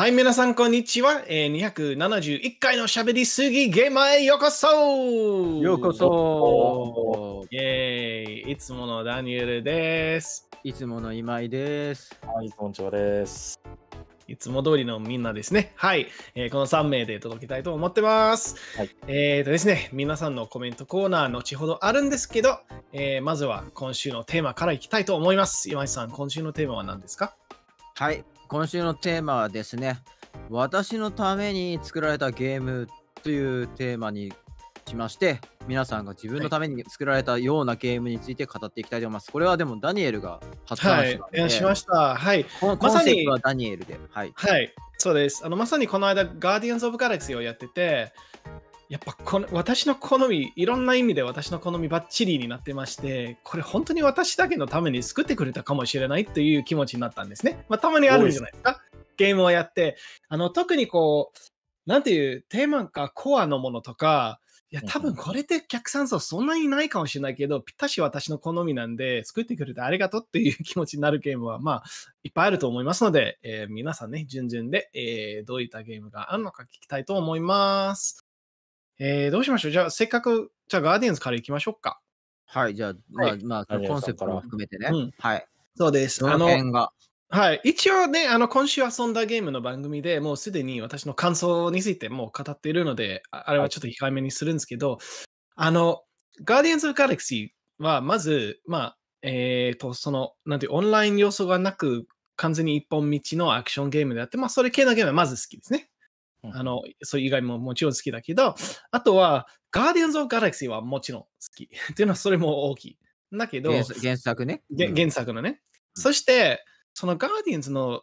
はい、皆さん、こんにちは。えー、271回のしゃべりすぎゲーマーへようこそようこそイェーイいつものダニエルです。いつもの今井です。はい、こんにちはです。いつも通りのみんなですね。はい、えー、この3名で届けたいと思ってます。はい、えっ、とですね、皆さんのコメントコーナー後ほどあるんですけど、えー、まずは今週のテーマからいきたいと思います。今井さん、今週のテーマは何ですかはい、今週のテーマはですね、私のために作られたゲームというテーマにしまして、皆さんが自分のために作られたようなゲームについて語っていきたいと思います。はい、これはでもダニエルが発案しはい、しました。はい。このコンセプトはダニエルで。はい。はい、そうですあの。まさにこの間、ガーディアンズ・オブ・ガラクシーをやってて、やっぱこの私の好みいろんな意味で私の好みばっちりになってましてこれ本当に私だけのために作ってくれたかもしれないという気持ちになったんですね、まあ、たまにあるんじゃないですかゲームをやってあの特にこう何ていうテーマかコアのものとかいや多分これって客さん層そんなにないかもしれないけど、ぴったし私の好みなんで、作ってくれてありがとうっていう気持ちになるゲームは、まあ、いっぱいあると思いますので、えー、皆さんね、順々で、えー、どういったゲームがあるのか聞きたいと思います。えー、どうしましょうじゃあ、せっかく、じゃあ、ガーディアンズからいきましょうか。はい、じゃあ、まあ、まあ、コンセプトも含めてね。うん、はい。そうです。あの、はい、一応ね、あの今週遊んだゲームの番組でもうすでに私の感想についてもう語っているので、あれはちょっと控えめにするんですけど、あの、ガーディアンズ・オブ・ガレクシーはまず、まあ、えっ、ー、と、その、なんていう、オンライン要素がなく、完全に一本道のアクションゲームであって、まあ、それ系のゲームはまず好きですね。あの、それ以外ももちろん好きだけど、あとは、ガーディアンズ・オブ・ガラクシーはもちろん好き。っていうのはそれも大きい。だけど、原作ね。原作のね。そして、そのガーディアンズの、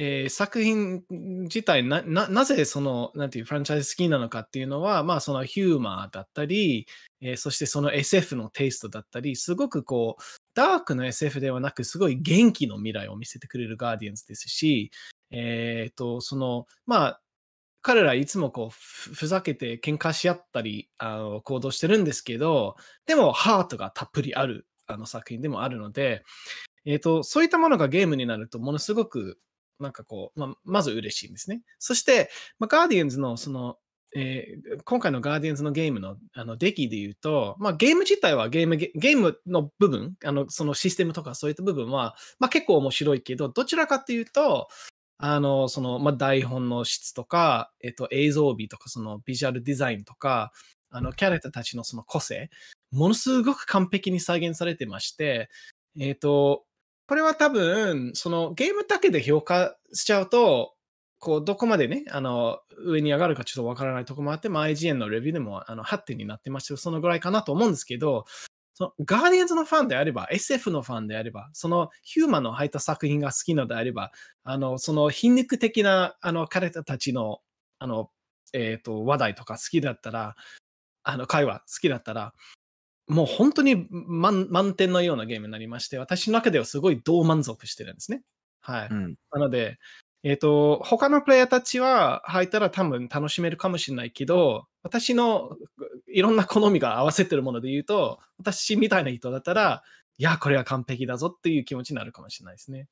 えー、作品自体な、な、なぜその、なんていう、フランチャイズ好きなのかっていうのは、まあ、そのヒューマーだったり、えー、そしてその SF のテイストだったり、すごくこう、ダークの SF ではなく、すごい元気の未来を見せてくれるガーディアンズですし、えっ、ー、と、その、まあ、彼らいつもこうふざけて喧嘩し合ったりあの行動してるんですけどでもハートがたっぷりあるあの作品でもあるので、えーと、そういったものがゲームになるとものすごくなんかこう、まあ、まず嬉しいんですねそして、まあ、ガーディエンズのその、えー、今回のガーディエンズのゲームのあの出来で言うと、まあ、ゲーム自体はゲームゲームの部分あのそのシステムとかそういった部分は、まあ、結構面白いけどどちらかというとあの、その、まあ、台本の質とか、えっと、映像美とか、その、ビジュアルデザインとか、あの、キャラクターたちのその個性、ものすごく完璧に再現されてまして、えっと、これは多分、その、ゲームだけで評価しちゃうと、こう、どこまでね、あの、上に上がるかちょっとわからないとこもあって、まあ、IGN のレビューでも、あの、8点になってまして、そのぐらいかなと思うんですけど、そのガーディアンズのファンであれば、SF のファンであれば、そのヒューマンの入った作品が好きなのであれば、あのその皮肉的なあの彼たちのあの、えーと、話題とか好きだったら、あの会話好きだったら、もう本当に満点のようなゲームになりまして、私の中ではすごい同満足してるんですね。はい。うん、なので、えっ、ー、と、他のプレイヤーたちは履いたら多分楽しめるかもしれないけど、私のいろんな好みが合わせてるもので言うと、私みたいな人だったら、いや、これは完璧だぞっていう気持ちになるかもしれないですね。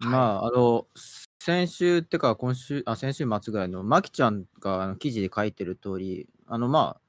まあ、あの、先週ってか、今週、あ、先週末ぐらいの、まきちゃんがあの記事で書いてる通り、あの、まあ、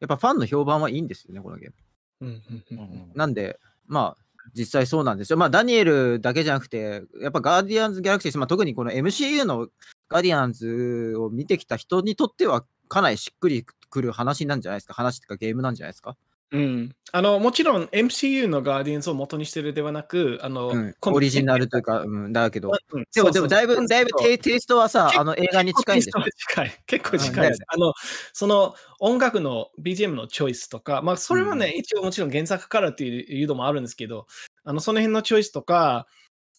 やっぱファンの評判はいいんですよね、このゲーム。うんうんうん、なんで、まあ、実際そうなんですよ。まあ、ダニエルだけじゃなくて、やっぱガーディアンズ・ギャラクシー、まあ、特にこの MCU のガーディアンズを見てきた人にとっては、かなりしっくりくる話なんじゃないですか、話とかゲームなんじゃないですか。うん、あのもちろん MCU のガーディアンズを元にしてるではなく、あの、うん、オリジナルというか、うん、だけど、でも、でもだいぶ、だいぶテイストはさ、あの映画に近いんです近い。結構近いです。あの、その音楽の BGM のチョイスとか、まあ、それはね、一応もちろん原作からっていうのもあるんですけど、あの、その辺のチョイスとか、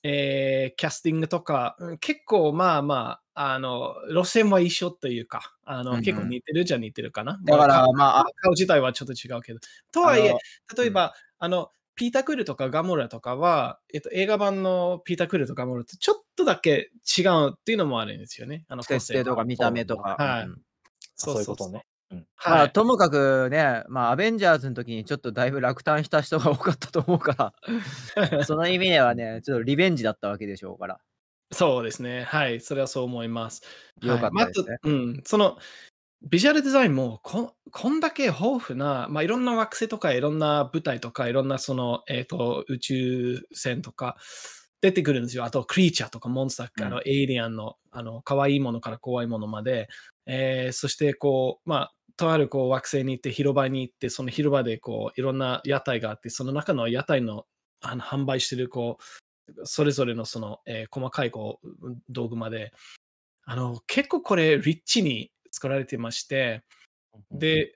えー、キャスティングとか、結構まあまあ、あの、路線は一緒というか、あの、うん結構似てるじゃ似てるかな。だから、まあ、顔自体はちょっと違うけど。とはいえ、例えば、うん、あの、ピーター・クールとかガモラとかは、えっと、映画版のピーター・クールとガモラとちょっとだけ違うっていうのもあるんですよね。あの、設定とか見た目とか。はい。うん、そういうことね。まあ、ともかくね、まあ、アベンジャーズの時にちょっとだいぶ落胆した人が多かったと思うから、その意味ではね、ちょっとリベンジだったわけでしょうから。そうですね。はい。それはそう思います。よかったまですず、ね。うん、その、ビジュアルデザインもこ、こんだけ豊富な、まあ、いろんな惑星とか、いろんな舞台とか、いろんなその、えっ、と、宇宙船とか、出てくるんですよ。あと、クリーチャーとかモンスター、あん。のエイリアンの、あの、可愛いものから怖いものまで、えーそして、こう、まあ、とあるこう惑星に行って広場に行ってその広場でこういろんな屋台があってその中の屋台のあの販売してるこうそれぞれのその、えー、細かいこう道具まであの結構これリッチに作られてましてで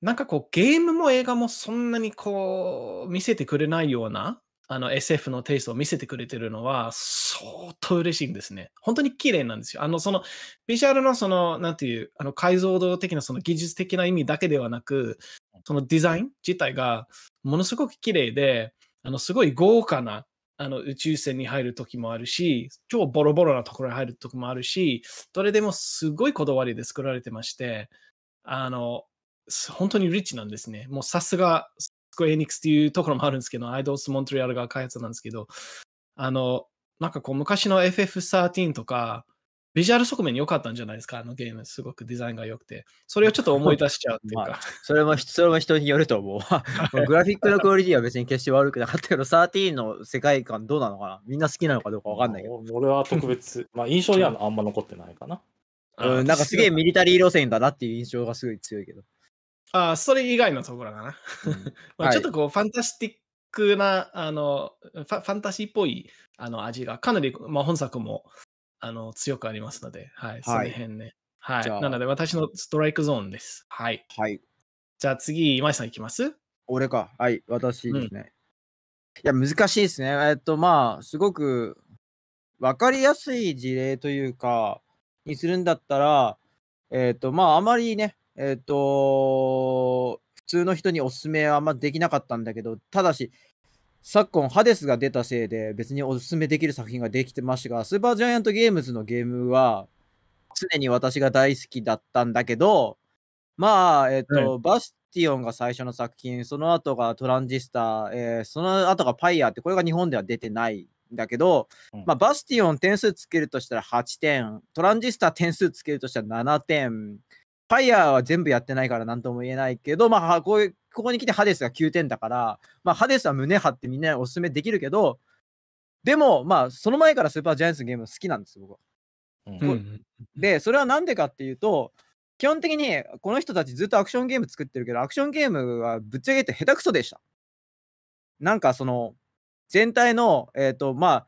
なんかこうゲームも映画もそんなにこう見せてくれないようなあの SF のテイストを見せてくれてるのは相当嬉しいんですね。本当に綺麗なんですよ。あの、その、ビジュアルのその、なんていう、あの解像度的なその技術的な意味だけではなく、そのデザイン自体がものすごく綺麗で、あの、すごい豪華なあの宇宙船に入る時もあるし、超ボロボロなところに入る時もあるし、どれでもすごいこだわりで作られてまして、あの、本当にリッチなんですね。もうさすがスクエニックスっていうところもあるんですけど、アイドルス・モントリアルが開発なんですけど、あの、なんかこう、昔の FF13 とか、ビジュアル側面に良かったんじゃないですか、あのゲーム、すごくデザインが良くて。それをちょっと思い出しちゃうっていうか。まあ、それもそれも人によると思う。グラフィックのクオリティは別に決して悪くなかったけど、13の世界観どうなのかなみんな好きなのかどうか分かんないけど。俺は特別、まあ印象にはあんま残ってないかな。うん、なんかすげえミリタリー路線だなっていう印象がすごい強いけど。あそれ以外のところかな。うん、まあちょっとこう、ファンタスティックな、あのファ、ファンタシーっぽいあの味が、かなり、まあ、本作もあの強くありますので、はい、その辺ね。はい。はい、なので、私のストライクゾーンです。はい。はい、じゃあ次、今井さんいきます俺か。はい、私ですね。うん、いや、難しいですね。えっと、まあ、すごく分かりやすい事例というか、にするんだったら、えっ、ー、と、まあ、あまりね、えっ、ー、と、普通の人におすすめはあんまできなかったんだけど、ただし、昨今、ハデスが出たせいで、別におすすめできる作品ができてましたが、スーパージャイアントゲームズのゲームは、常に私が大好きだったんだけど、まあ、えっ、ー、と、はい、バスティオンが最初の作品、その後がトランジスタ、えー、その後がパイアーって、これが日本では出てないんだけど、まあ、バスティオン点数つけるとしたら8点、トランジスタ点数つけるとしたら7点、ファイヤーは全部やってないから何とも言えないけど、まあ、こういうここに来てハデスが9点だから、まあ、ハデスは胸張ってみんなにお勧めできるけど、でも、まあ、その前からスーパージャイアンツのゲーム好きなんですよ、僕は。うん、で、それはなんでかっていうと、基本的にこの人たちずっとアクションゲーム作ってるけど、アクションゲームはぶっちゃけて下手くそでした。なんかその、全体の、えっ、ー、と、まあ、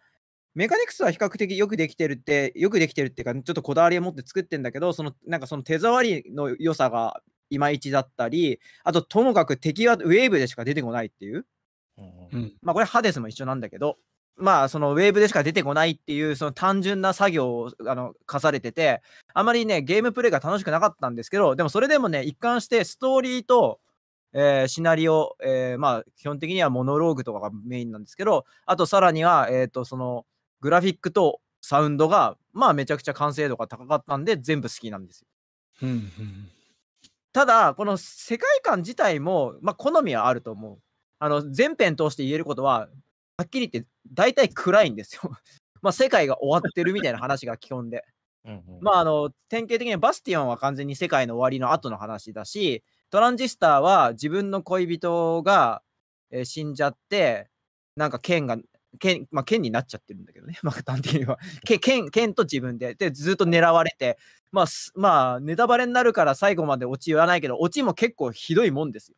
メカニクスは比較的よくできてるって、よくできてるっていうか、ちょっとこだわりを持って作ってんだけど、そのなんかその手触りの良さがいまいちだったり、あとともかく敵はウェーブでしか出てこないっていう。うん、まあこれハデスも一緒なんだけど、まあそのウェーブでしか出てこないっていうその単純な作業をあの課されてて、あまりね、ゲームプレイが楽しくなかったんですけど、でもそれでもね、一貫してストーリーと、えー、シナリオ、えー、まあ基本的にはモノローグとかがメインなんですけど、あとさらには、えっ、ー、とその、グラフィックとサウンドが、まあ、めちゃくちゃ完成度が高かったんで、全部好きなんですよ。ただ、この世界観自体も、まあ、好みはあると思う。あの、全編通して言えることは、はっきり言って、大体暗いんですよ。まあ、世界が終わってるみたいな話が基本で。まあ、あの、典型的にバスティオンは完全に世界の終わりの後の話だし、トランジスターは自分の恋人が、えー、死んじゃって、なんか剣が県、まあ、県になっちゃってるんだけどね、まあ、端的には。県、県と自分で。で、ずっと狙われて、まあ、まあ、ネタバレになるから最後までオチ言わないけど、オチも結構ひどいもんですよ。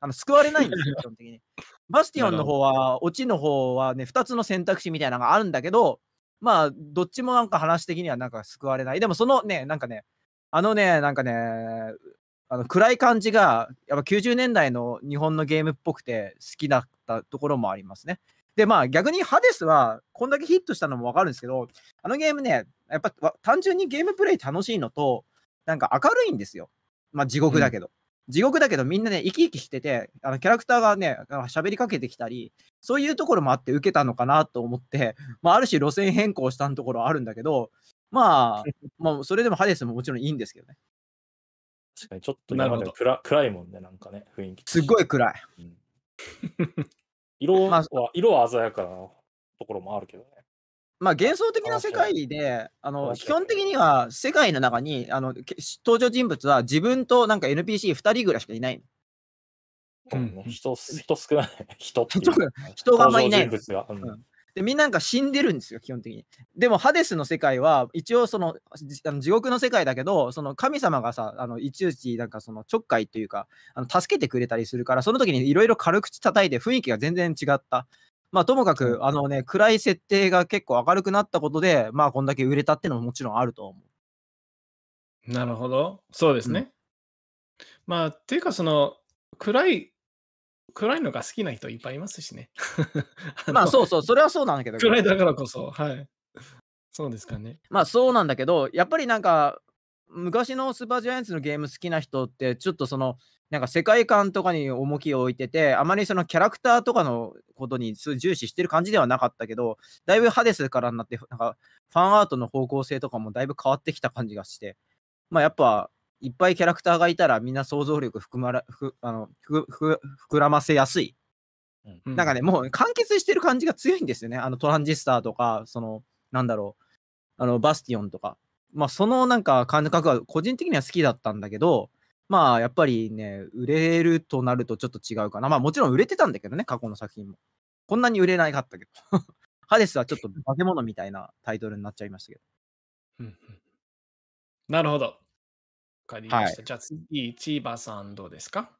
あの、救われないんですよ、基本的に。バスティオンの方は、オチの方はね、2つの選択肢みたいなのがあるんだけど、まあ、どっちもなんか話的にはなんか救われない。でも、そのね、なんかね、あのね、なんかね、あの暗い感じが、やっぱ90年代の日本のゲームっぽくて好きだったところもありますね。で、まあ逆にハデスは、こんだけヒットしたのもわかるんですけど、あのゲームね、やっぱ単純にゲームプレイ楽しいのと、なんか明るいんですよ。まあ地獄だけど。うん、地獄だけどみんなね、生き生きしてて、あのキャラクターがね、喋りかけてきたり、そういうところもあって受けたのかなと思って、まあある種路線変更したところあるんだけど、まあ、ま あそれでもハデスももちろんいいんですけどね。確かにちょっと今まで暗暗いもんね、なんかね、雰囲気。すっごい暗い。うん 色は、まあ、色は鮮やかなところもあるけどね。まあ幻想的な世界で、あの基本的には世界の中にあの登場人物は自分となんか NPC2 人ぐらいしかいない。人人少ない人 人があんまりいない、うん、で、みんななんか死んでるんですよ、基本的に。でも、ハデスの世界は、一応その、あの地獄の世界だけど、その神様がさ、あの一々なんかそのちょっかいというか、あの助けてくれたりするから、その時にいろいろ軽口叩いて雰囲気が全然違った。まあ、ともかく、あのね、暗い設定が結構明るくなったことで、まあ、こんだけ売れたってのももちろんあると思う。なるほど。そうですね。うん、まあ、っていうか、その、暗い暗いのが好きな人いっぱいいますしね。まあそうそう、それはそうなんだけど。暗いだからこそ、はい。そうですかね。まあそうなんだけど、やっぱりなんか、昔のスーパージャイアンツのゲーム好きな人って、ちょっとその、なんか世界観とかに重きを置いてて、あまりそのキャラクターとかのことに重視してる感じではなかったけど、だいぶハデスからになって、なんかファンアートの方向性とかもだいぶ変わってきた感じがして、まあやっぱいっぱいキャラクターがいたらみんな想像力含まらふあのふふ膨らませやすい、うん、なんかねもう完結してる感じが強いんですよねあのトランジスターとかそのなんだろうあのバスティオンとかまあそのなんか感覚は個人的には好きだったんだけどまあやっぱりね売れるとなるとちょっと違うかなまあもちろん売れてたんだけどね過去の作品もこんなに売れないかったけど ハデスはちょっと化け物みたいなタイトルになっちゃいましたけどなるほどかりました。はい、じゃあ次、千葉さんどうですか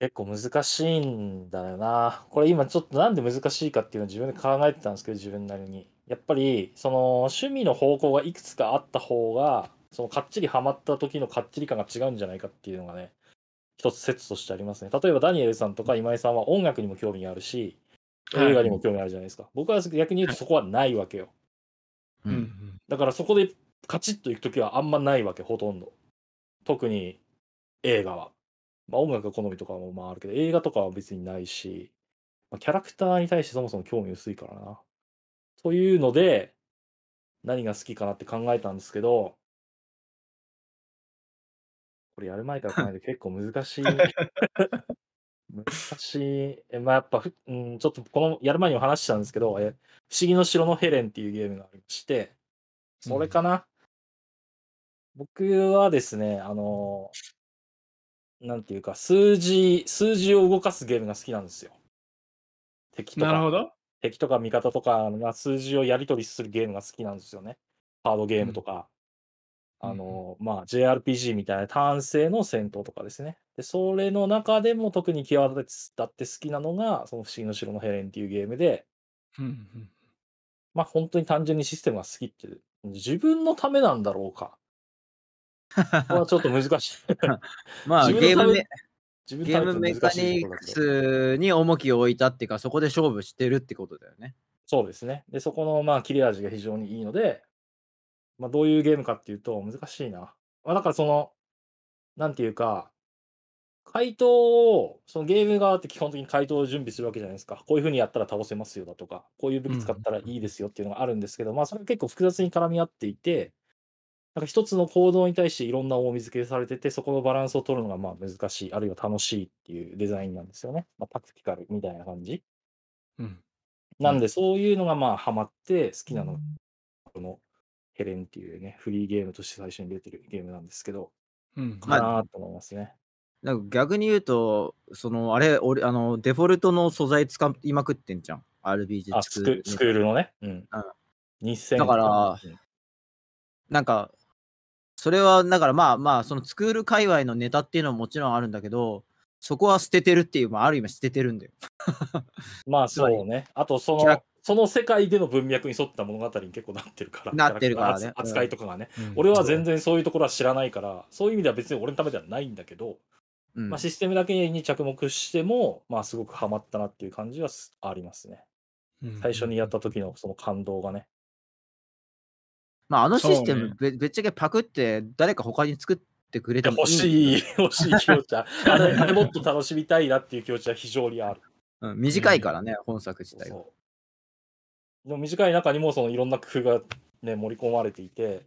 結構難しいんだよな。これ今ちょっとなんで難しいかっていうのを自分で考えてたんですけど、自分なりに。やっぱり、その趣味の方向がいくつかあった方が、そのかっちりハマった時のかっちり感が違うんじゃないかっていうのがね、一つ説としてありますね。例えばダニエルさんとか今井さんは音楽にも興味があるし、映画にも興味あるじゃないですか。僕は逆に言うとそこはないわけよ。だからそこでカチッといく時はあんまないわけほとんど特に映画は、まあ、音楽が好みとかもまああるけど映画とかは別にないし、まあ、キャラクターに対してそもそも興味薄いからなというので何が好きかなって考えたんですけどこれやる前から考えて結構難しい難しい。まあ、やっぱ、うん、ちょっとこのやる前にも話したんですけど、え不思議の城のヘレンっていうゲームがありまして、それかな、僕はですね、あの、なんていうか、数字、数字を動かすゲームが好きなんですよ。敵となるほか、ど。敵とか味方とかが数字をやり取りするゲームが好きなんですよね。カードゲームとか、うあん。の、まあ、JRPG みたいな単性の戦闘とかですね。で、それの中でも特に際立って好きなのが、その不思議の城のヘレンっていうゲームで、うん。まあ本当に単純にシステムが好きっていう、自分のためなんだろうかここはちょっと難しい。まあ、ゲームね。ゲームメカニクスに重きを置いたっていうか、そこで勝負してるってことだよね。そうですね。で、そこの、まあ、切れ味が非常にいいので、まあ、どういうゲームかっていうと、難しいな。まあ、だからその、なんていうか、回答を、そのゲーム側って基本的に回答を準備するわけじゃないですか。こういうふうにやったら倒せますよだとか、こういう武器使ったらいいですよっていうのがあるんですけど、うん、まあそれが結構複雑に絡み合っていて、なんか一つの行動に対していろんな重み付けされてて、そこのバランスを取るのがまあ難しい、あるいは楽しいっていうデザインなんですよね。まあ、タクティカルみたいな感じ。うん。なんで、そういうのがまあハマって好きなの、このヘレンっていうね、フリーゲームとして最初に出てるゲームなんですけど、うん、かなと思いますね。なんか逆に言うと、そのあれ、俺あのデフォルトの素材使いまくってんじゃん。r b g スクスクールのね。うん。うん、だから、なんか、それはだからまあまあそのスクール界隈のネタっていうのはもちろんあるんだけどそこは捨ててるっていう、まあ、ある意味捨ててるんだよ まあそうねあとそのその世界での文脈に沿った物語に結構なってるからなってるからね扱いとかがね、うん、俺は全然そういうところは知らないからそういう意味では別に俺のためではないんだけど、うん、まあ、システムだけに着目しても、まあ、すごくハマったなっていう感じはありますね、うん、最初にやった時のその感動がねまあ、あのシステムべ、ぶっちゃけパクって誰か他に作ってくれてもいい欲しい、欲しい気持ちは。あれ、あれもっと楽しみたいなっていう気持ちは非常にある。うん、短いからね、本作自体が。そうでも短い中にもそのいろんな工夫が、ね、盛り込まれていて、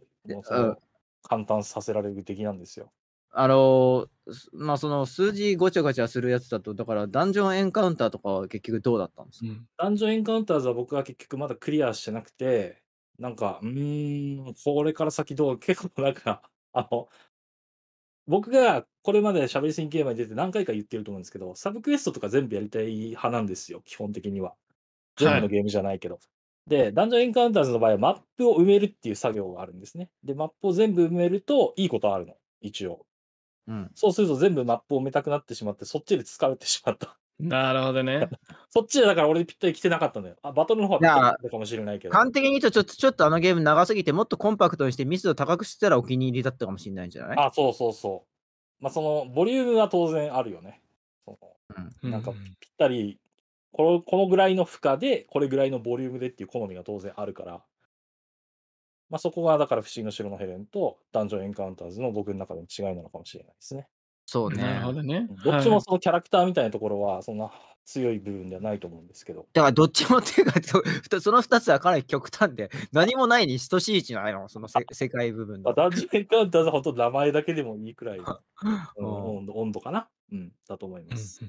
簡単させられる的なんですよ。あのまあその数字ごちゃごちゃするやつだとだからダンジョンエンカウンターとかは結局どうだったんですか、うん、ダンジョンエンカウンターズは僕は結局まだクリアしてなくてなんか、うーん、これから先どう、結構なんか、あの、僕がこれまで喋りすぎゲームに出て何回か言ってると思うんですけど、サブクエストとか全部やりたい派なんですよ、基本的には。全部のゲームじゃないけど。はい、で、ダンジョンエンカウンターズの場合はマップを埋めるっていう作業があるんですね。で、マップを全部埋めるといいことあるの、一応。うん、そうすると全部マップを埋めたくなってしまって、そっちで疲れてしまったなるほどね。そっちでだから俺ぴったり来てなかったんだよ。あ、バトルの方がぴったりだったかもしれないけど。完璧 に言うとちょっと、ちょっとあのゲーム長すぎて、もっとコンパクトにして密度高くしてたらお気に入りだったかもしれないんじゃないあ、そうそうそう。まあその、ボリュームは当然あるよね。その、うん、なんかぴったり、この、このぐらいの負荷で、これぐらいのボリュームでっていう好みが当然あるから。まあそこがだから不思議の城のヘレンとダンジョンエンカウンターズの僕の中での違いなのかもしれないですね。そうね。なるほどね。どっちもそのキャラクターみたいなところは、そんな強い部分ではないと思うんですけど。だからどっちもっていうか、その2つはかなり極端で、何もないに等しいじゃないの、その世界部分で。ダンジョンエンカウンターズはん当名前だけでもいいくらいの温度温度かな、うん、だと思います。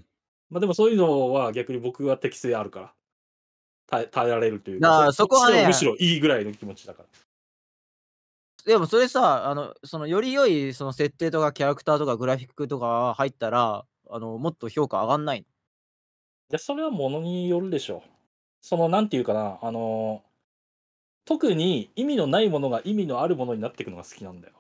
まあでもそういうのは逆に僕は適性あるから、耐え耐えられるというか、そこは、ね、むしろいいぐらいの気持ちだから。でもそれさ、あの、そのより良いその設定とかキャラクターとかグラフィックとか入ったら、あの、もっと評価上がんないのや、それはものによるでしょう。その、なんていうかな、あの、特に意味のないものが意味のあるものになっていくのが好きなんだよ。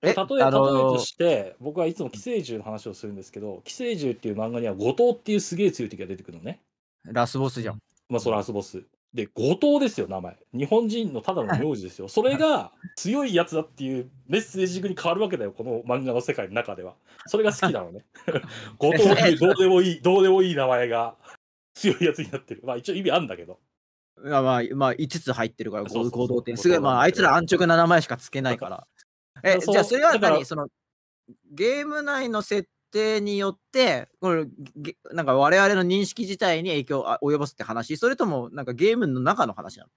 例え,、あのー、例えとして僕はいつも寄生獣の話をするんですけど寄生獣っていう漫画には後藤っていうすげえ強い敵が出てくるのねラスボスじゃんまあそれラスボスで、後藤ですよ、名前。日本人のただの名字ですよ。それが強いやつだっていうメッセージに変わるわけだよ、この漫画の世界の中では。それが好きなのね。後藤っていうどうでもいい、どうでもいい名前が強いやつになってる。まあ一応意味あるんだけど。まあ、まあ、5つ入ってるから、行動って。すごい、まあ、あいつら安直な名前しかつけないから。え、じゃあ、それは何その、ゲーム内の設定によって、これ、なんか我々の認識自体に影響を及ぼすって話、それともなんかゲームの中の話なの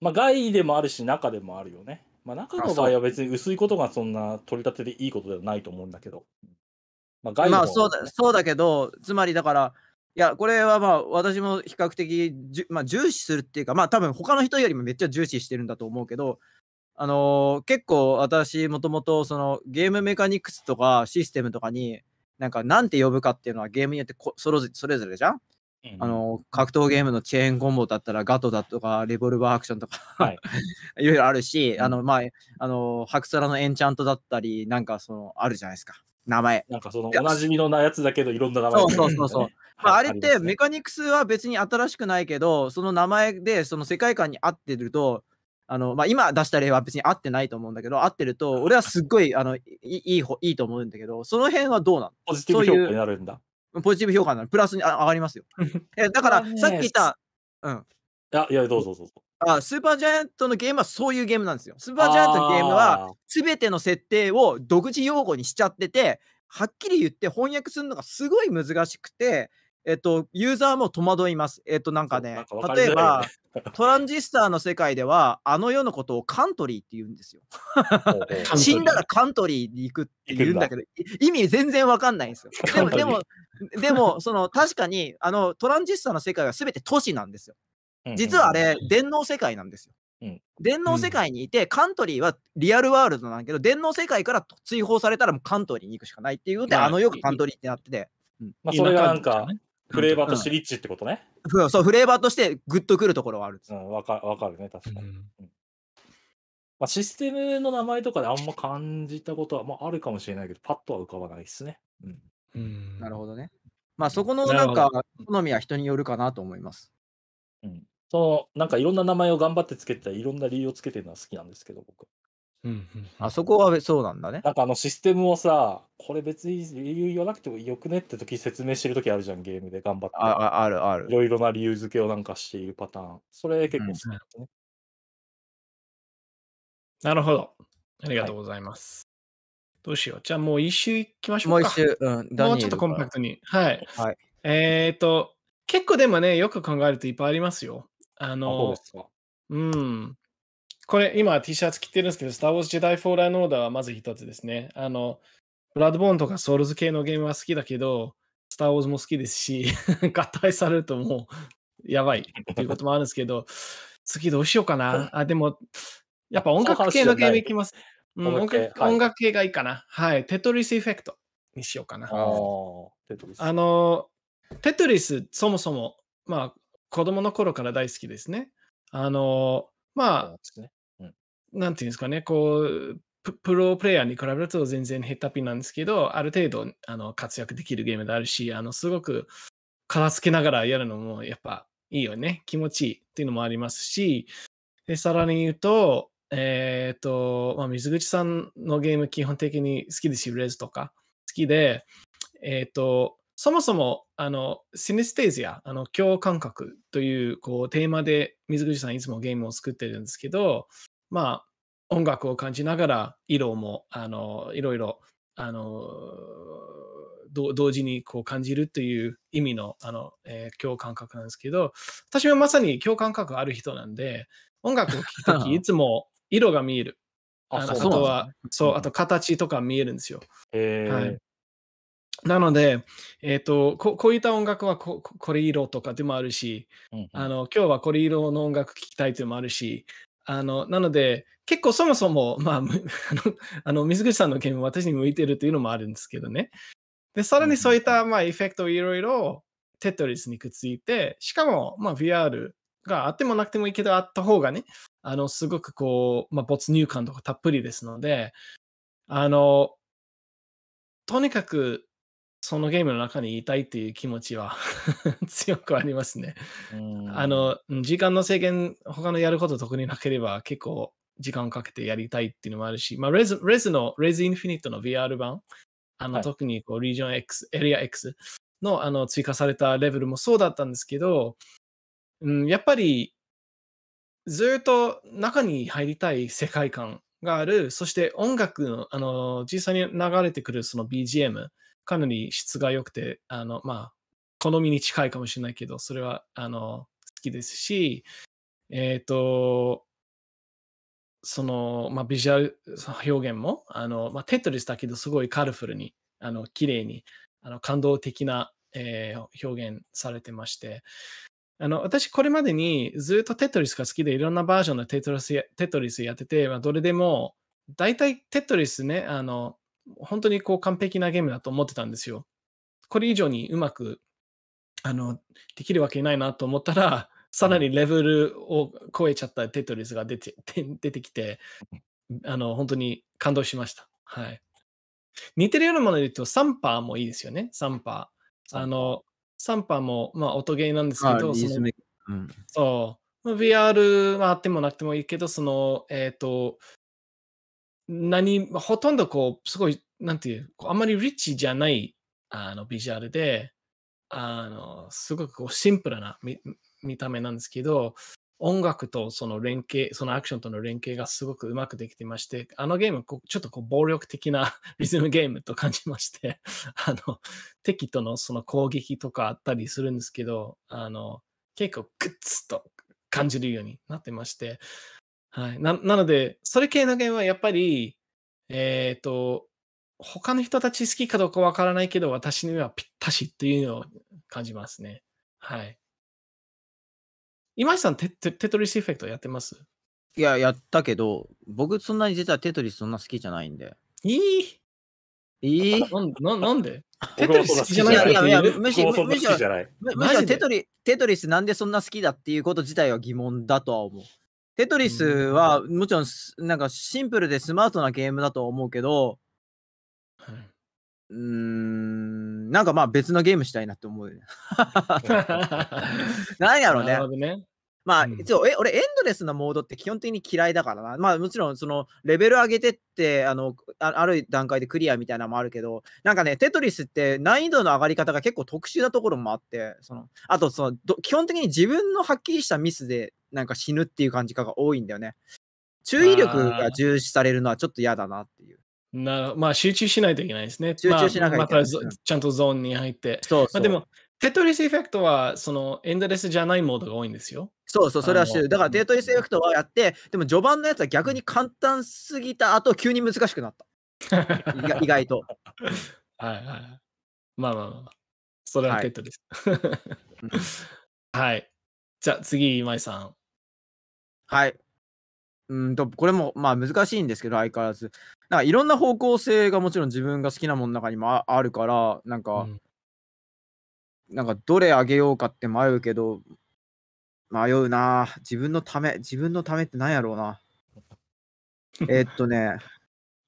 まあ、外でもあるし、中でもあるよね。まあ、中の場合は別に薄いことがそんな取り立てでいいことではないと思うんだけど。まあ、外まあそうだそうだけど、つまりだから、いや、これはまあ私も比較的まあ、重視するっていうか、まあ多分他の人よりもめっちゃ重視してるんだと思うけど、あのー、結構私もともとそのゲームメカニクスとかシステムとかになんかなんて呼ぶかっていうのはゲームによってそれそれぞれじゃん、うん、あのー、格闘ゲームのチェーンコンボだったらガトだとかレボルバーアクションとか、はい、いろいろあるし、うん、あのまああのー、白空のエンチャントだったりなんかそのあるじゃないですか名前なんかそのおなじみのなやつだけどいろんな名前、そうそうそうそう まあ、あれってメカニクスは別に新しくないけどその名前でその世界観に合ってるとあのまあ、今出した例は別に合ってないと思うんだけど合ってると俺はすっごいあのいいいいいいと思うんだけどその辺はどうなのポジティブ評価になるんだポジティブ評価になるプラスに上がりますよ えだからさっき言った、うん、あいやどうぞどうぞあスーパージャイアントのゲームはそういうゲームなんですよスーパージャイアントのゲームは全ての設定を独自用語にしちゃっててはっきり言って翻訳するのがすごい難しくてえっと、ユーザーも戸惑います。えっと、なんかね、か例えば、トランジスターの世界では、あの世のことをカントリーって言うんですよ。死んだらカントリーに行くって言うんだけど、意味全然わかんないんですよ。でも、でも、でもその確かにあのトランジスタの世界は全て都市なんですよ。実はあれ、電脳世界なんですよ。うん、電脳世界にいて、カントリーはリアルワールドなんだけど、電脳世界から追放されたらもうカントリーに行くしかないっていうので、あのよくカントリーってなってて。まあ、それがなんか、フレーバーとしてリッチってことね。うん、そう、フレーバーとしてグッとくるところはあるんです。うん、わかわかるね、確かに。うん、まあ、システムの名前とかであんま感じたことは、まあ、あるかもしれないけど、パッとは浮かばないですね。うん。うん、なるほどね。まあ、そこのなんか、好みは人によるかなと思います。うん。その、なんかいろんな名前を頑張ってつけて、いろんな理由をつけてるのは好きなんですけど、僕。うんうんあそこはそうなんだね。なんかあのシステムをさ、これ別に理由言わなくてもよくねって時説明してる時あるじゃん、ゲームで頑張って。ああるある。いろいろな理由付けをなんかしているパターン。それ結構好きだね、うん、なるほど。ありがとうございます。はい、どうしよう。じゃあもう一周行きましょうもう一周、うん、もうちょっとコンパクトに。はい。はい、えっ、と、結構でもね、よく考えるといっぱいありますよ。あの、あうん。これ今 T シャツ着てるんですけど、スター・ウォーズ・ジェダイ・フォー・ラー・ン・オーダーはまず一つですね。あの、ブラッドボーンとかソウルズ系のゲームは好きだけど、スター・ウォーズも好きですし、合体されるともうやばいっていうこともあるんですけど、次どうしようかな。あ、でも、やっぱ音楽系のゲームいきます。うん、音楽音楽系がいいかな。はい。テトリス・エフェクトにしようかな。ス。あの、テトリス、そもそも、まあ、子供の頃から大好きですね。あの、まあ、ねうん、なんていうんですかね、こう、プロプレイヤーに比べると全然ヘタピなんですけど、ある程度あの活躍できるゲームであるし、あのすごく片付けながらやるのもやっぱいいよね、気持ちいいっていうのもありますし、でさらに言うと、えっ、ー、と、まあ、水口さんのゲーム基本的に好きですし、レズとか好きで、えっ、ー、と、そもそも、あの、シネステージア、あの、共感覚という、こう、テーマで、水口さんいつもゲームを作ってるんですけど、まあ、音楽を感じながら、色も、あの、いろいろ、あの、同時にこう感じるという意味のあの、えー、共感覚なんですけど、私はまさに共感覚ある人なんで、音楽を聴くとき、いつも色が見える。ああとは、そう、あと形とか見えるんですよ。はい、なので、えっ、ー、とこ、こういった音楽はここれ色とかでもあるし、うんうん、あの、今日はこれ色の音楽聴きたいというのもあるし、あの、なので、結構そもそも、まあ、あの、あの水口さんのゲーム私に向いてるというのもあるんですけどね。で、さらにそういった、まあ、エフェクトをいろいろテトリスにくっついて、しかも、まあ、VR があってもなくてもいいけど、あった方がね、あの、すごくこう、まあ、没入感とかたっぷりですので、あの、とにかくそのゲームの中にいたいという気持ちは 強くありますね。あの、時間の制限、他のやること特になければ結構時間をかけてやりたいっていうのもあるし、まあ、レズレズの、レズインフィニットの VR 版、あの、はい、特にこう、リージョン X、エリア X のあの追加されたレベルもそうだったんですけど、うん、やっぱりずっと中に入りたい世界観がある、そして音楽の、あの、実際に流れてくるその BGM、かなり質が良くて、あの、まあ、好みに近いかもしれないけど、それは、あの、好きですし、えっ、ー、と、その、まあ、ビジュアル表現も、あの、まあ、テトリスだけど、すごいカルフルに、あの、綺麗に、あの、感動的な、えー、表現されてまして、あの、私、これまでにずっとテトリスが好きで、いろんなバージョンのテトリスやテトリスやってて、まあ、どれでも、大体テトリスね、あの、本当にこう完璧なゲームだと思ってたんですよ。これ以上にうまくあのできるわけないなと思ったら、さらにレベルを超えちゃったテトリスが出て 出てきて、あの本当に感動しました。はい、似てるようなもので言うと、サンパーもいいですよね、サンパー。あのサンパーも、まあ、音ゲーなんですけど、そのうん、そう。VR はあってもなくてもいいけど、その、えっ、ー、と、何、ほとんどこう、すごい、なんていう、あんまりリッチじゃないあのビジュアルで、あの、すごくこうシンプルな見見た目なんですけど、音楽とその連携、そのアクションとの連携がすごくうまくできてまして、あのゲーム、ちょっとこう暴力的な リズムゲームと感じまして、あの、敵とのその攻撃とかあったりするんですけど、あの、結構グッズと感じるようになってまして、はい。な、なので、それ系のゲームはやっぱり、えっ、ー、と、他の人たち好きかどうかわからないけど、私にはぴったしっていうのを感じますね。はい。今井さんテ、テトリスエフェクトやってますいや、やったけど、僕そんなに実はテトリスそんな好きじゃないんで。いいいいななんで テトリス好きじゃないいやいや、むしろ、むしろ、テトリテトリスなんでそんな好きだっていうこと自体は疑問だとは思う。テトリスはもちろんなんかシンプルでスマートなゲームだと思うけど、うーん、なんかまあ別のゲームしたいなって思うよね。何 やろうね。ねまあ、一応、え、俺、エンドレスなモードって基本的に嫌いだからな。まあ、もちろん、その、レベル上げてって、あのあ、ある段階でクリアみたいなのもあるけど、なんかね、テトリスって難易度の上がり方が結構特殊なところもあって、その、あと、その、基本的に自分のはっきりしたミスで、なんか死ぬっていう感じかが多いんだよね。注意力が重視されるのはちょっと嫌だなっていう。なまあ、集中しないといけないですね。集中しなきゃいけない、まあ、またちゃんとゾーンに入って。そうそうまあ、でも、テトリスエフェクトは、その、エンドレスじゃないモードが多いんですよ。そうそう、それはしてる。だから、テトリスエフェクトはやって、でも序盤のやつは逆に簡単すぎた後、急に難しくなった。意外と。はいはい。まあまあまあ。それはテトリス。はい。はい、じゃあ、次、今井さん。はい。うんと、これも、まあ難しいんですけど、相変わらず。なんかいろんな方向性がもちろん自分が好きなものの中にもあるから、なんか、なんかどれあげようかって迷うけど、迷うな自分のため、自分のためってなんやろうな。えっとね、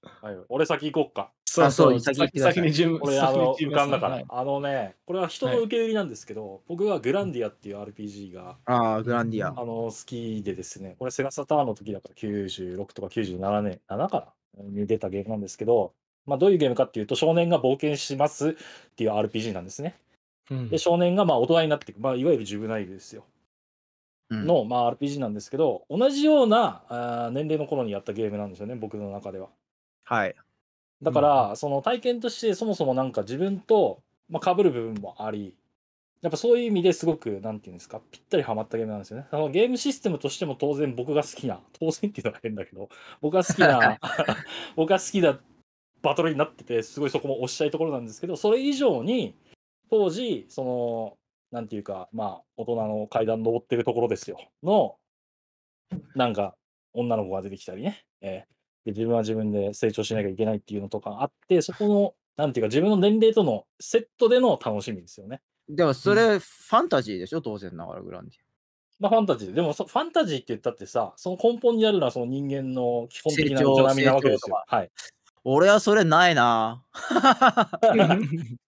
はい、俺先行こうか。そうそう、先先に順俺あの浮かんだから、はいあのねこれは人の受け売りなんですけど、僕はグランディアっていう RPG が、ああ、グランディアあ。の好きでですねこれセガサターンの時だから96とか97年7からに出たゲームなんですけど、まあ、どういうゲームかっていうと少年が冒険しますっていう RPG なんですねで少年がまあ大人になっていく、まあ、いわゆるジュブナイルですよ、の、まあ、RPG なんですけど同じようなあ年齢の頃にやったゲームなんですよね僕の中では。はいだから、その体験としてそもそもなんか自分と、まあ、被る部分もありやっぱそういう意味ですごくなんていうんですかぴったりはまったゲームなんですよねそのゲームシステムとしても当然僕が好きな当然っていうのは変だけど僕が好きな 僕が好きなバトルになっててすごいそこも押したいところなんですけどそれ以上に当時、その、なんていうか、まあ、大人の階段登ってるところですよ、の、なんか、女の子が出てきたりね、えー、で自分は自分で成長しなきゃいけないっていうのとかあって、そこの、なんていうか、自分の年齢とのセットでの楽しみですよね。でも、それ、ファンタジーでしょ、うん、当然ながら、グランディ。まあ、ファンタジーで。もファンタジーって言ったってさ、その根本にあるのはその人間の基本的な営みなわけですよ。はい。俺はそれないな。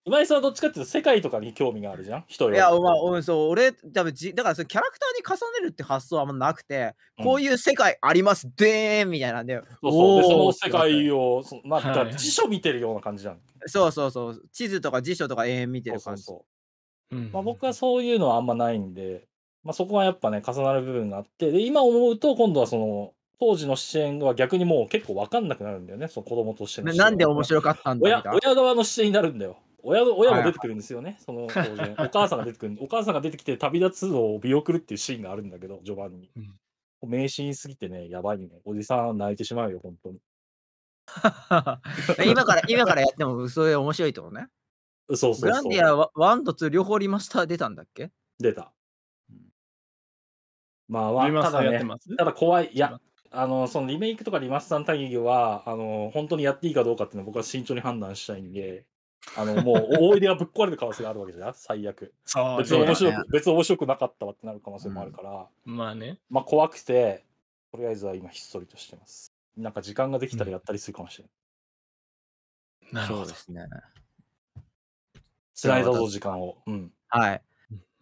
今井さんはどっちかっていうと世界とかに興味があるじゃん人よいや、まあ、そう、俺、多分じだからそキャラクターに重ねるって発想はあんまなくて、うん、こういう世界ありますでーみたいなんで。そうそう、その世界を、そなんか辞書見てるような感じじゃん、はい。そうそうそう、地図とか辞書とか永遠見てる感じ。まあ、僕はそういうのはあんまないんで、まあ、そこはやっぱね、重なる部分があって、で今思うと、今度はその、当時の視援は逆にもう結構分かんなくなるんだよね、その子供としてのなんで面白かったんだ親親側の視援になるんだよ。親親も出てくるんですよね、その 当お母さんが出てくる、お母さんが出てきて旅立つを見送るっていうシーンがあるんだけど、序盤に。うん、迷信すぎてね、やばいね。おじさん泣いてしまうよ、本当に。今から、今からやっても、嘘で面白いと思うね。そうそうそう。グランディアは1と2両方リマスター出たんだっけ出た。まあ、ワン、ね、ただ怖い。いや、あのそのリメイクとかリマスターの義はあの本当にやっていいかどうかっていうのは僕は慎重に判断したいんで。あのもう思い出がぶっ壊れる可能性があるわけじゃん最悪別に面白く、別に面白くなかったわってなる可能性もあるから、うん、まあねまあ怖くてとりあえずは今ひっそりとしてますなんか時間ができたらやったりするかもしれない、うん、なるほどそうですねスラいドの時間をうんはい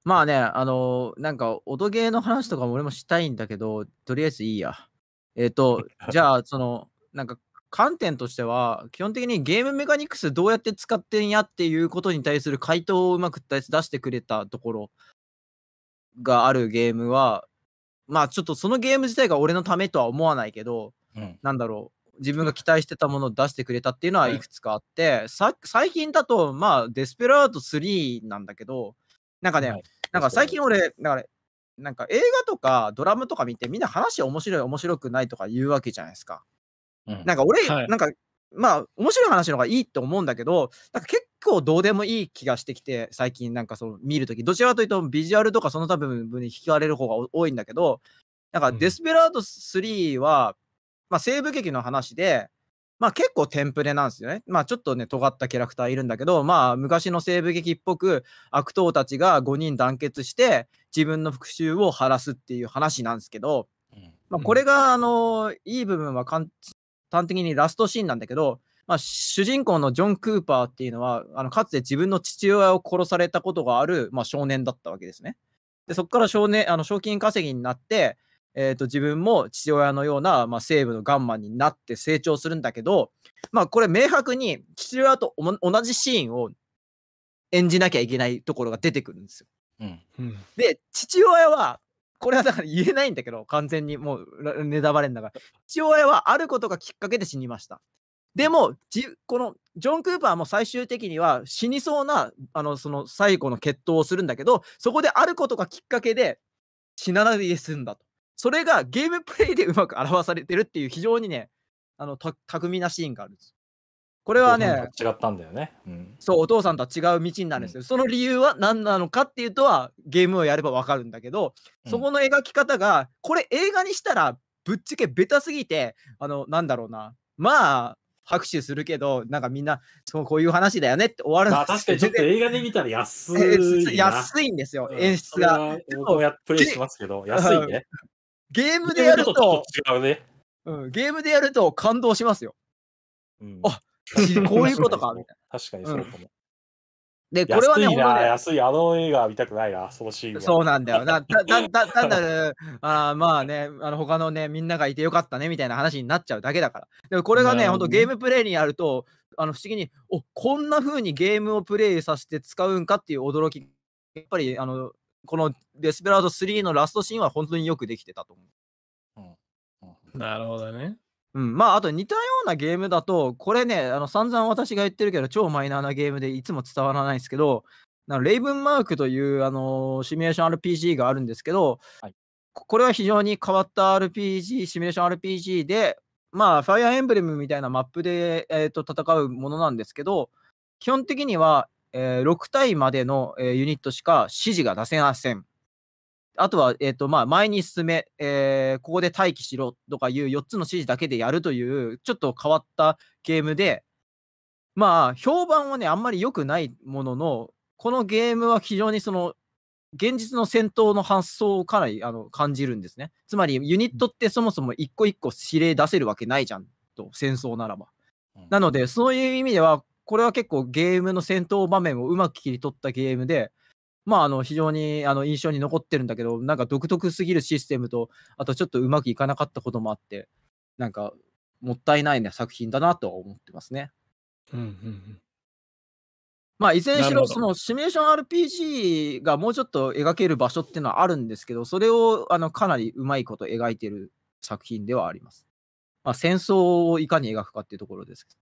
まあねあのー、なんか音ゲーの話とかも俺もしたいんだけどとりあえずいいやえっ、ー、と、じゃあ、その、なんか、観点としては、基本的にゲームメカニクスどうやって使ってんやっていうことに対する回答をうまく出してくれたところがあるゲームは、まあちょっとそのゲーム自体が俺のためとは思わないけど、うん、なんだろう、自分が期待してたものを出してくれたっていうのはいくつかあって、うん、最近だと、まあデスペラード3なんだけど、なんかね、はい、なんか最近俺、だからなんか映画とかドラムとか見てみんな話面白い面白くないとか言うわけじゃないですか。うん、なんか俺、はい、なんかまあ面白い話の方がいいって思うんだけどなんか結構どうでもいい気がしてきて最近なんかその見るときどちらかというとビジュアルとかその多分に惹かれる方が多いんだけどなんかデスペラード3は、うん、まあ、西部劇の話でまあ結構テンプレなんですよね。まあちょっとね、尖ったキャラクターいるんだけど、まあ昔の西部劇っぽく悪党たちが5人団結して自分の復讐を晴らすっていう話なんですけど、まあ、これが、あのいい部分は簡単的にラストシーンなんだけど、まあ、主人公のジョン・クーパーっていうのは、あのかつて自分の父親を殺されたことがある、まあ、少年だったわけですね。でそこから少年あの賞金稼ぎになって、えーと、自分も父親のような、まあ、西部のガンマンになって成長するんだけど、まあ、これ明白に父親と同じシーンを演じなきゃいけないところが出てくるんですよ。うんうん、で父親はこれはだから言えないんだけど完全にもうネタバレんだから父親はあることがきっかけで死にました。でもこのジョン・クーパーも最終的には死にそうなあのその最後の決闘をするんだけどそこであることがきっかけで死なないで済んだと。それがゲームプレイでうまく表されてるっていう非常にね、あの巧みなシーンがあるんです。これはね、違ったんだよね、うん、そう、お父さんとは違う道になるんですよ、うん、その理由は何なのかっていうとは、ゲームをやればわかるんだけど、そこの描き方が、これ映画にしたら、ぶっちゃけベタすぎて、あの、なんだろうな、まあ、拍手するけど、なんかみんな、そうこういう話だよねって終わるんです確かにちょっと映画で見たら安い 安いんですよ、うん、演出が。やプレイしますけど、安いね。ゲームでやると、と違うねうん、ゲームでやると感動しますよ。うんあこういうことか、みたいな。確かにそうかも。で、これはね、安いほんな、まね安い、あの映画見たくないな、そのシーンは。そうなんだよな。だだだ単なる、あまあね、あの他のね、みんながいてよかったねみたいな話になっちゃうだけだから。でもこれがね、ほんとゲームプレイにやると、あの不思議に、おこんな風にゲームをプレイさせて使うんかっていう驚き、やっぱりあのこのデスペラード3のラストシーンは本当によくできてたと思う。なるほどね。うん、まああと似たようなゲームだとこれねあの散々私が言ってるけど超マイナーなゲームでいつも伝わらないんですけどレイブンマークという、あのー、シミュレーション RPG があるんですけど、はい、これは非常に変わった RPG シミュレーション RPG でまあファイアーエンブレムみたいなマップで、えーと戦うものなんですけど基本的にはえー、6体までの、えー、ユニットしか指示が出せません。あとは、えーとまあ、前に進め、えー、ここで待機しろとかいう4つの指示だけでやるという、ちょっと変わったゲームで、まあ、評判はね、あんまり良くないものの、このゲームは非常にその、現実の戦闘の発想をかなりあの感じるんですね。つまり、ユニットってそもそも一個一個指令出せるわけないじゃんと、戦争ならば。なので、そういう意味では、これは結構ゲームの戦闘場面をうまく切り取ったゲームで、まあ、あの非常にあの印象に残ってるんだけど、なんか独特すぎるシステムと、あとちょっとうまくいかなかったこともあって、なんかもったいないね、作品だなとは思ってますね。うんうんうんまあ、いずれにしろ、そのシミュレーション RPG がもうちょっと描ける場所っていうのはあるんですけど、それをあのかなりうまいこと描いてる作品ではあります。まあ、戦争をいかに描くかっていうところですけど。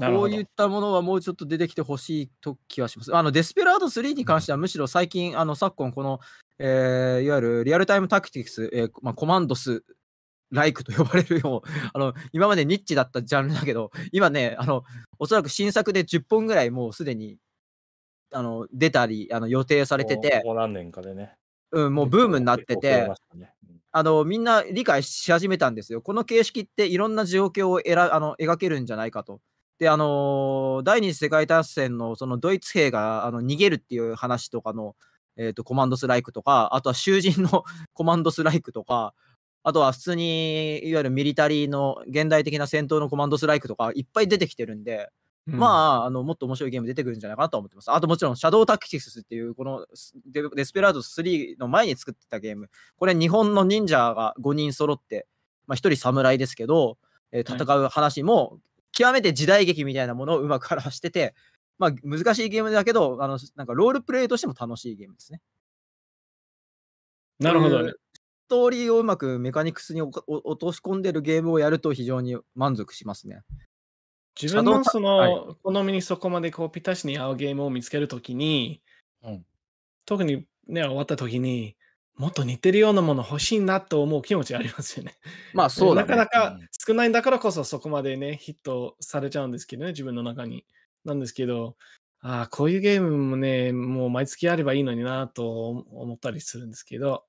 こういったものはもうちょっと出てきてほしいと気はします。あのデスペラード3に関してはむしろ最近、あの昨今この、えー、いわゆるリアルタイムタクティクス、えーまあ、コマンドス、ライクと呼ばれるよう あの今までニッチだったジャンルだけど、今ね、あのおそらく新作で10本ぐらいもうすでにあの出たりあの予定されてて、ここ何年かでね、うん、もうブームになってて、ね、あのみんな理解し始めたんですよ。この形式っていろんな状況をえらあの描けるんじゃないかと。で、あのー、第二次世界大戦のそのドイツ兵があの逃げるっていう話とかの、えーと、コマンドスライクとか、あとは囚人の コマンドスライクとか、あとは普通にいわゆるミリタリーの現代的な戦闘のコマンドスライクとかいっぱい出てきてるんで、うん、まああの、もっと面白いゲーム出てくるんじゃないかなと思ってます。あともちろん、シャドウタクティクスっていう、このデスペラード3の前に作ってたゲーム、これ日本の忍者が5人揃って、まあ、1人侍ですけど、戦う話も、極めて時代劇みたいなものをうまく表してて、まあ、難しいゲームだけど、あのなんかロールプレイとしても楽しいゲームですね。なるほどね。ストーリーをうまくメカニクスに落とし込んでるゲームをやると非常に満足しますね。自分のその好みにそこまでこうぴたしに合うゲームを見つけるときに、うん、特にね、終わったときに、もっと似てるようなもの欲しいなと思う気持ちありますよね。まあそうだ、ね、なかなか少ないんだからこそそこまでね、ヒットされちゃうんですけどね、自分の中に。なんですけど、ああ、こういうゲームもね、もう毎月あればいいのになと思ったりするんですけど、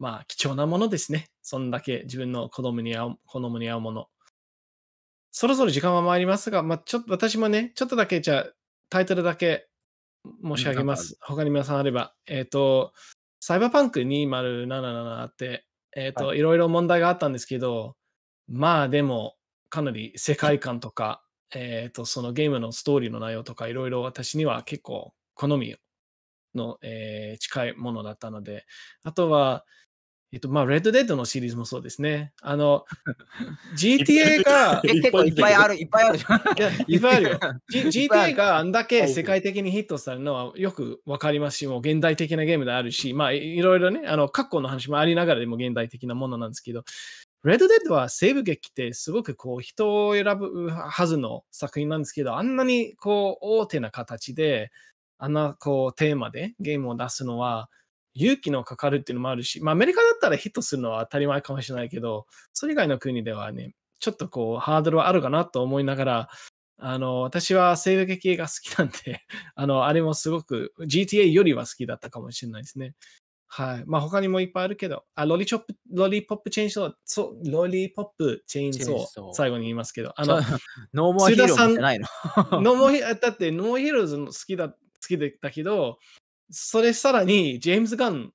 まあ貴重なものですね。そんだけ自分の子供に合う、子供に合うもの。そろそろ時間は参りますが、まあちょっと私もね、ちょっとだけじゃあタイトルだけ申し上げます。他に皆さんあれば。えっ、ー、と、サイバーパンク2077って、えっ、ー、と、はい、いろいろ問題があったんですけど、まあでも、かなり世界観とか、えっ、ー、と、そのゲームのストーリーの内容とか、いろいろ私には結構好みの、えー、近いものだったので、あとは、えっと、まあ、レッドデッドのシリーズもそうですね。あの、GTA が、結構いっぱいある、いっぱいあるじゃん。いっぱいあるよ。GTA があんだけ世界的にヒットされるのはよくわかりますし、もう現代的なゲームであるし、まあ、いろいろね、あの、過去の話もありながらでも現代的なものなんですけど、レッドデッドは西部劇ってすごくこう人を選ぶはずの作品なんですけど、あんなにこう大手な形で、あんなこうテーマでゲームを出すのは、勇気のかかるっていうのもあるし、まあ、アメリカだったらヒットするのは当たり前かもしれないけど、それ以外の国ではね、ちょっとこう、ハードルはあるかなと思いながら、あの、私は西部系が好きなんで、あの、あれもすごく GTA よりは好きだったかもしれないですね。はい。まあ、他にもいっぱいあるけど、あ、ロリチョップ、ロリポップチェーンソー、そう、ロリポップチェーンソー、最後に言いますけど、あの、ノーモアヒーローズじゃないのノーモアだって、ノーモアヒーローズ好きだ、好きだけど、それさらに、ジェームズ・ガン、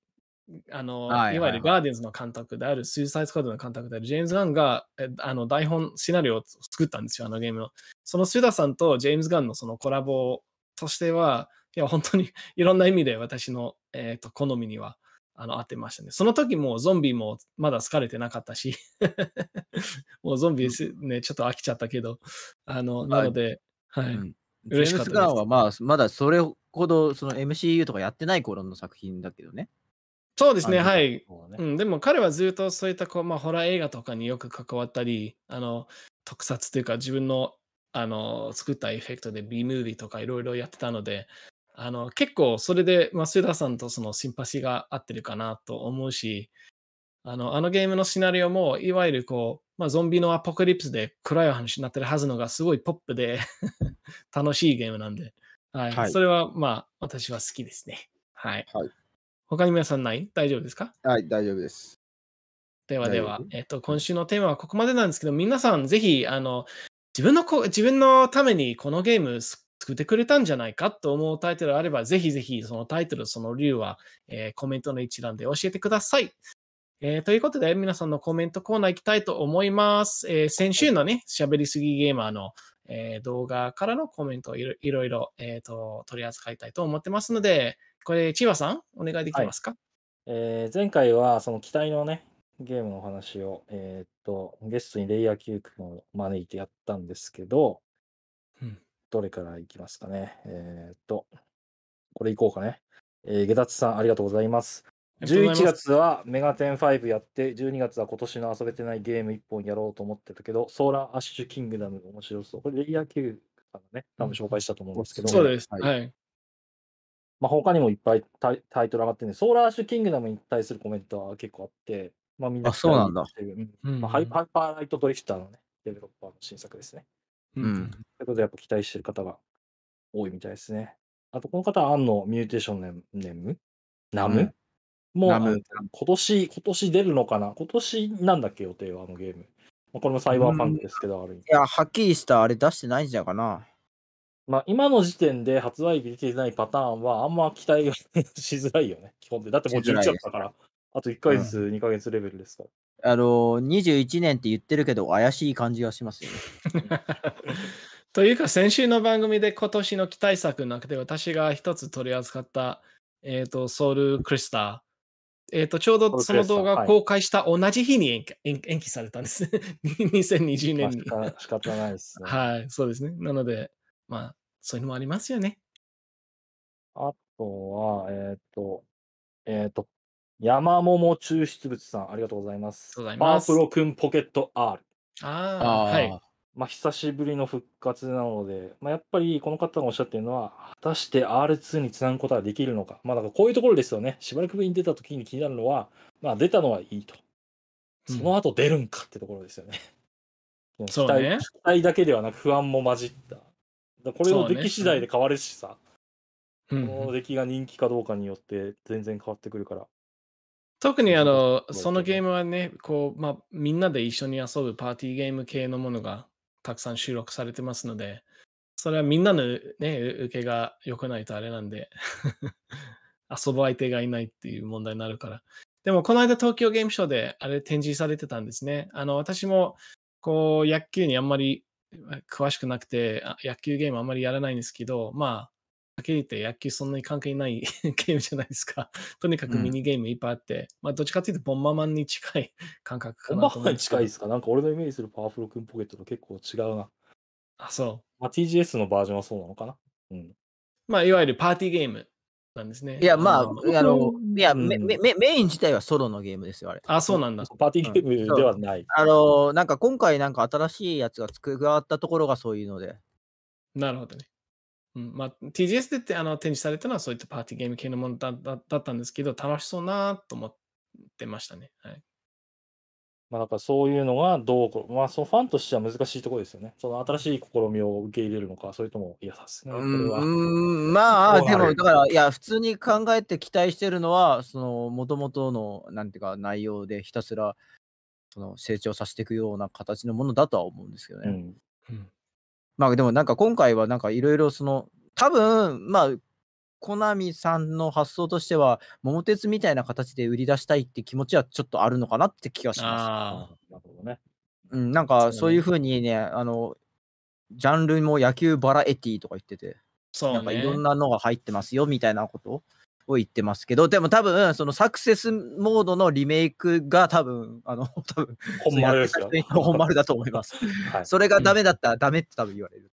あの、はいはいはい、いわゆるガーディンズの監督である、スーサイズカードの監督である、ジェームズ・ガンが、あの、台本、シナリオを作ったんですよ、あのゲームの。そのスーダさんとジェームズ・ガンのそのコラボとしては、いや、本当に いろんな意味で私の、えーと、好みには、あの、合ってましたね。その時もゾンビもまだ好かれてなかったし もうゾンビね、ちょっと飽きちゃったけど、あの、なので、はい。うん嬉しかったです。はまあまだそれほどその MCU とかやってない頃の作品だけどね。そうですね、はい、ね、うん。でも彼はずっとそういったこう、まあ、ホラー映画とかによく関わったり、あの特撮というか自分のあの作ったエフェクトで B ムービーとかいろいろやってたので、あの結構それで増田さんとそのシンパシーが合ってるかなと思うし、あのあのゲームのシナリオもいわゆるこう、まあ、ゾンビのアポカリプスで暗い話になってるはずのがすごいポップで 楽しいゲームなんで。はい。はいそれは、まあ、私は好きですね。はい。はい他に皆さんない大丈夫ですかはい、大丈夫です。ではではえっと、今週のテーマはここまでなんですけど、皆さんぜひ、あの、自分のこ、自分のためにこのゲーム作ってくれたんじゃないかと思うタイトルあれば、ぜひぜひそのタイトル、その理由は、えーコメントの一覧で教えてください。えーということで、皆さんのコメントコーナー行きたいと思います。えー先週のね、喋りすぎゲーマーの、え動画からのコメントをいろいろえーと、取り扱いたいと思ってますので、これ、千葉さん、お願いできますか、はい、えー、前回はその期待のね、ゲームの話を、えっ、とゲストにレイヤー9君を招いてやったんですけど、うん、どれからいきますかね。えっ、と、これいこうかね。えー、下達さん、ありがとうございます。11月はメガテン5やって、12月は今年の遊べてないゲーム1本やろうと思ってたけど、ソーラーアッシュキングダム面白そう。これレイヤー級からね、多分紹介したと思うんですけど、うん、そうです。はい。はい、まあ、他にもいっぱいタイトル上がってるんで、ソーラーアッシュキングダムに対するコメントは結構あって、まあみんな、そうなんだ。まあ、ハイパーライトドリフターのね、デベロッパーの新作ですね。うん。ということで、やっぱ期待してる方が多いみたいですね。あと、この方は、アンのミューテーションネーム、ナム、うんもう、今年、今年出るのかな今年なんだっけ予定は、あのゲーム。これもサイバーパンクですけど、ある意味。いや、はっきりしたあれ出してないんじゃかな。まあ、今の時点で発売日出てないパターンは、あんま期待がしづらいよね、基本で。だってもう11月だから、あと1ヶ月、2ヶ月レベルですから。あの、21年って言ってるけど、怪しい感じがしますよね。というか、先週の番組で今年の期待作の中で、私が一つ取り扱った、えっ、ー、と、ソウルクリスタえっ、ー、と、ちょうどその動画を公開した同じ日に延期はい、延期されたんです ね。2020年に。仕方ないですね。はい、そうですね。なので、まあ、そういうのもありますよね。あとは、えっ、ー、と、えっ、ー、と、山桃抽出物さん、ありがとうございます。ありがとうございます。パープロ君ポケット R。ああ、はい。まあ、久しぶりの復活なので、まあ、やっぱりこの方がおっしゃってるのは、果たして R2 につなぐことができるのか。まあ、だからこういうところですよね。しばらくぶりに出た時に気になるのは、まあ、出たのはいいと。その後出るんかってところですよね。うん、期待、ね、期待だけではなく不安も混じった。だこれの出来次第で変わるしさ、ねうん、この出来が人気かどうかによって全然変わってくるから。特にあの、そのゲームはね、こう、まあ、みんなで一緒に遊ぶパーティーゲーム系のものがたくさん収録されてますので、それはみんなの、ね、受けが良くないとあれなんで 遊ぶ相手がいないっていう問題になるから。でも、この間東京ゲームショウであれ展示されてたんですね。あの、私も、こう、野球にあんまり詳しくなくて、野球ゲームあんまりやらないんですけど、まあ、けに言って野球そんなに関係ない ゲームじゃないですか。とにかくミニゲームいっぱいあって、うん、まあどっちかというとボンママンに近い 感覚かなと思ボンママンに近いですかなんか俺のイメージするパワフルンポケットと結構違うな。あ、そう。まあ TGS のバージョンはそうなのかなうん。まあいわゆるパーティーゲームなんですね。いや、まあ、あの、いや、うん、メイン自体はソロのゲームですよ、あれ。あ、そうなんだ。パーティーゲームではない。うん、あの、なんか今回、なんか新しいやつが加わったところがそういうので。なるほどね。うん、まあ、TGS でってあの展示されたのはそういったパーティーゲーム系のものだだだったんですけど、楽しそうなと思ってましたね。はい。まあ、だからそういうのがどう、まあ、そのファンとしては難しいところですよね。その新しい試みを受け入れるのか、それとも、いや、さすがにまあ、でも、だから、いや、普通に考えて期待してるのは、その、もともとの、なんていうか、内容でひたすら、その、成長させていくような形のものだとは思うんですけどね。うん、うんまあでもなんか今回はなんかいろいろその、多分、まあ、コナミさんの発想としては、桃鉄みたいな形で売り出したいって気持ちはちょっとあるのかなって気がします。なるほどね。うん、なんかそういうふうにね、あの、ジャンルも野球バラエティーとか言ってて、そう、ね、なんかいろんなのが入ってますよみたいなことを言ってますけど、でも多分、そのサクセスモードのリメイクが多分、あの、多分、本丸ですよ。本丸だと思います。はい、それがダメだったらダメって多分言われる。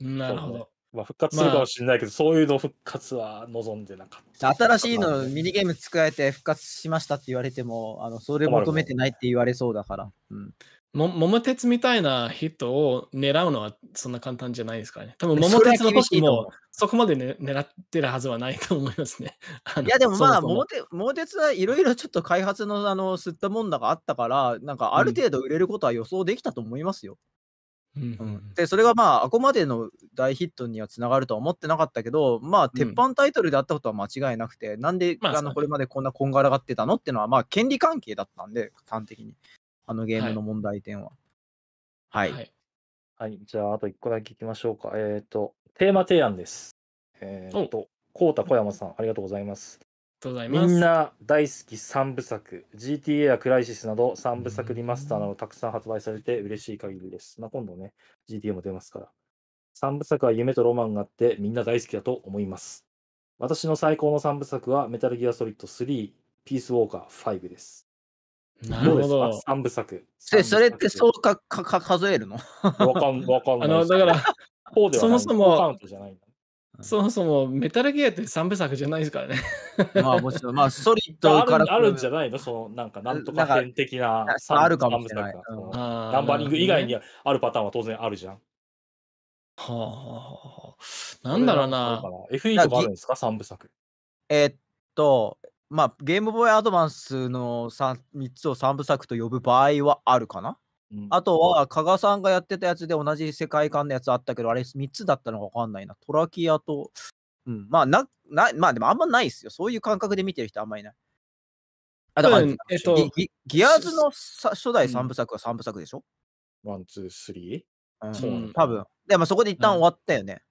なるほど。まあ、復活するかもしれないけど、まあ、そういうの復活は望んでなかった。新しいのミニゲーム使えて復活しましたって言われても、あのそれ求めてないって言われそうだから。うん、も桃鉄みたいな人を狙うのはそんな簡単じゃないですかね。多分桃鉄の時もそこまで、ね、狙ってるはずはないと思いますね。いやでもまあ桃鉄桃鉄はいろいろちょっと開発のあの吸ったもんだがあったから、なんかある程度売れることは予想できたと思いますよ。うん、うん、でそれがまああくまでの大ヒットにはつながるとは思ってなかったけど、まあ、鉄板タイトルであったことは間違いなくて、うん、なんで、まあ、あのこれまでこんなこんがらがってたのっていうのは、まあ、権利関係だったんで、端的に。あのゲームの問題点は。はい。はい。はい、じゃあ、あと1個だけいきましょうか。えっ、ー、と、テーマ提案です。えっ、ー、と、こうた小山さん、ありがとうございます。みんな大好き3部作 GTA やクライシスなど3部作リマスターなどたくさん発売されて嬉しい限りです、まあ、今度ね GTA も出ますから3部作は夢とロマンがあってみんな大好きだと思います私の最高の3部作はメタルギアソリッド3ピースウォーカー5ですなるほど。三部作。で、それってそうかかか数えるの わかんわかんない。あの、だから、そもそも、そもそもメタルギアって3部作じゃないですからね。まあもちろん、まあ ソリッドからあるんじゃないのそのなんかなんとか点的なあるかもしれうん。ナンバリング以外にあるパターンは当然あるじゃん。はあ、なんだろうな。FE とかあるんですか三部作。えっと、まあ、ゲームボーイアドバンスの 3, 3つを3部作と呼ぶ場合はあるかな、うん、あとは、加賀さんがやってたやつで同じ世界観のやつあったけど、あれ3つだったのかわかんないな。トラキアと、うん、まあな、な、まあでもあんまないっすよ。そういう感覚で見てる人あんまいない。あ、だから、うん、えっとギ、ギアーズの初代3部作は3部作でしょワン、ツー、スリーそう、多分。で、もそこで一旦終わったよね。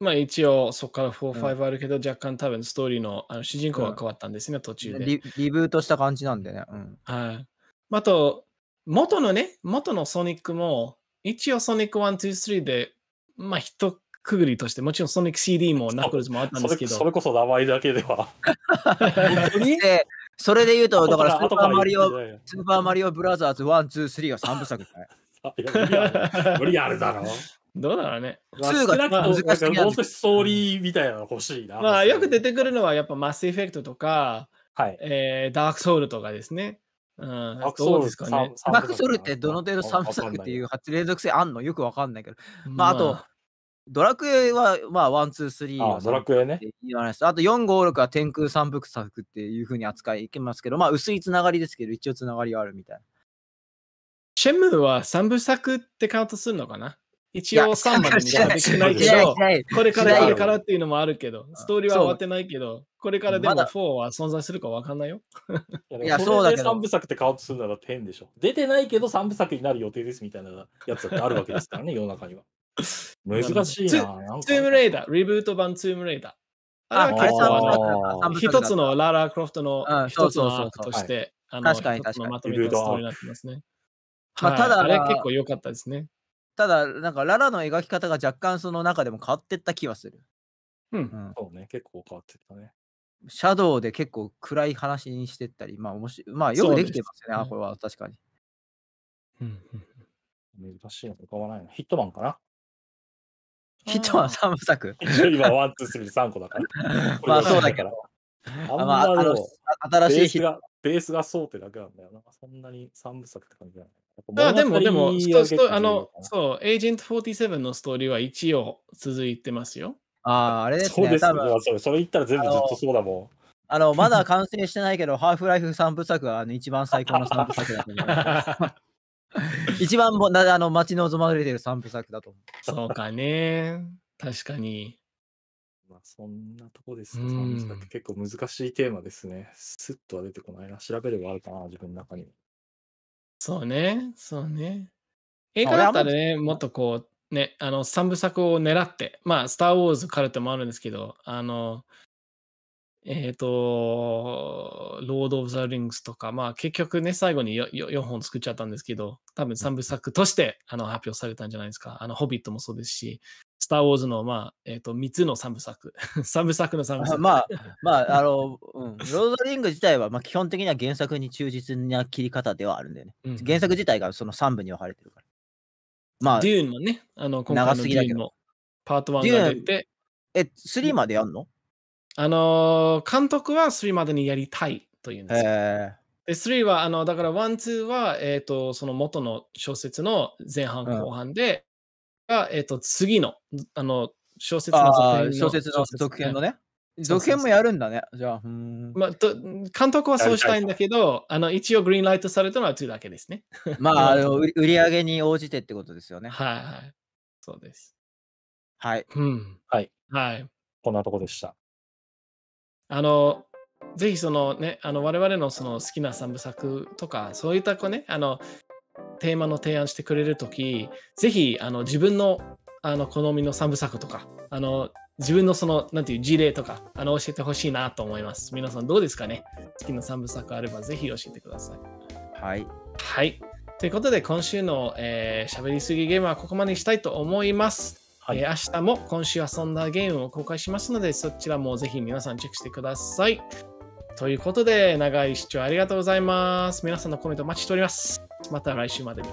まあ一応そこから4、5あるけど、若干多分ストーリーのあの主人公が変わったんですね、途中でリ。リブートした感じなんでね。うん、はい。あと、元のね、元のソニックも、一応ソニック1、2、3で、まあ一くぐりとして、もちろんソニック CD もナックルズもあったんですけど。それこそ名前だけでは。それで言うと、だからスーパーマリオ、スーパーマリオブラザーズ1、2、3は3部作 無理あるだろ。どうだろうね。2が難しいな。もうしストーリーみたいなの欲しいな。まあ、よく出てくるのは、やっぱマスエフェクトとか、はいえー、ダークソウルとかですね。うん、ダークソウルね。ーソウルってどの程度3部作っていう連続性あんのよくわかんないけど。まあ、あと、ドラクエは、まあ、ワン、ツー、スリー。ドラクエね。あと、4、5、6は天空三部作っていうふうに扱いいけますけど、まあ、薄いつながりですけど、一応つながりがあるみたいな。シェムは三部作ってカウントするのかな一応3までしかできないけど、これからこれからっていうのもあるけど、ストーリーは終わってないけど、これからでも4は存在するかわかんないよ。いや、そうだけ3部作ってカウントするなら10でしょ。出てないけど3部作になる予定ですみたいなやつあるわけですからね、世の中には。難しいな。ツームレイダー、リブート版ツームレイダー。あれは結構、一つのララ・クロフトの一つのアークとして、確かに確かに。まとめたストーリーになってますね。まあ、ただ、あれ結構良かったですね。ただ、なんかララの描き方が若干その中でも変わってった気はする。うん、うん、そうね、結構変わってったね。シャドウで結構暗い話にしてったり、まあ、おもしまあ、よくできてますね、す、これは確かに。うん、うん、難しいの浮かばないのヒットマンかなヒットマン三部作。今、ワン、ツー、スリー、三個だから。まあ、そうだけど。あまあ、あの新しいベースがベースがそうってだけなんだよな。そんなに三部作って感じじゃない。あでも、でも、あの、そう、エージェント47のストーリーは一応続いてますよ。ああ、あれですね。そうですね。それ言ったら全部ずっとそうだもん。あの、まだ完成してないけど、ハーフライフ3部作はあの一番最高の3部作だと思う。一番もあの待ち望まれてる3部作だと思う。そうかね。確かに。まあ、そんなとこですね。3部作結構難しいテーマですね。スッとは出てこないな。調べればあるかな、自分の中に。そうね、そうね。映画だったらね、もっとこう、ね、あの、三部作を狙って、まあ、スター・ウォーズ、カルテもあるんですけど、あの、えっ、ー、と、ロード・オブ・ザ・リングスとか、まあ結局ね、最後に 4, 4本作っちゃったんですけど、多分3部作としてあの発表されたんじゃないですか。あの、ホビットもそうですし、スター・ウォーズの、まあ、えっ、ー、と、3つの3部作。3 部作の3部作。まあ、まあ、あの、うん、ロード・リング自体は、まあ基本的には原作に忠実な切り方ではあるんだよね。うん、原作自体がその3部に分かれてるから。まあ、デューンもね、あの、今回のデューンもパート1が出て。え、3までやんのあのー、監督は3までにやりたいというんですよ。えー、3はあのだから1、2は、えーと、その元の小説の前半後半で、うん、が、えーと、次のあの小説の続編の小説の続編のね。続編もやるんだね。じゃあ、まあ監督はそうしたいんだけど、あの一応グリーンライトされたのは2だけですね。まあ、売り上げに応じてってことですよね。はいはい。そうです。はい。うん、はい。はい。こんなとこでした。あの、ぜひそのね、あの我々のその好きな三部作とか、そういったこうね、あの、テーマの提案してくれるとき、ぜひあの自分のあの好みの三部作とか、あの自分のその、なんていう事例とか、あの教えてほしいなと思います。皆さんどうですかね好きな三部作あればぜひ教えてください。はい。はい。ということで、今週の、えー、しゃべりすぎゲームはここまでにしたいと思います。はい、えー、明日も今週遊んだゲームを公開しますので、そちらもぜひ皆さんチェックしてください。ということで、長い視聴ありがとうございます。皆さんのコメントお待ちしております。また来週までに。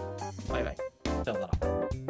バイバイ。さよなら。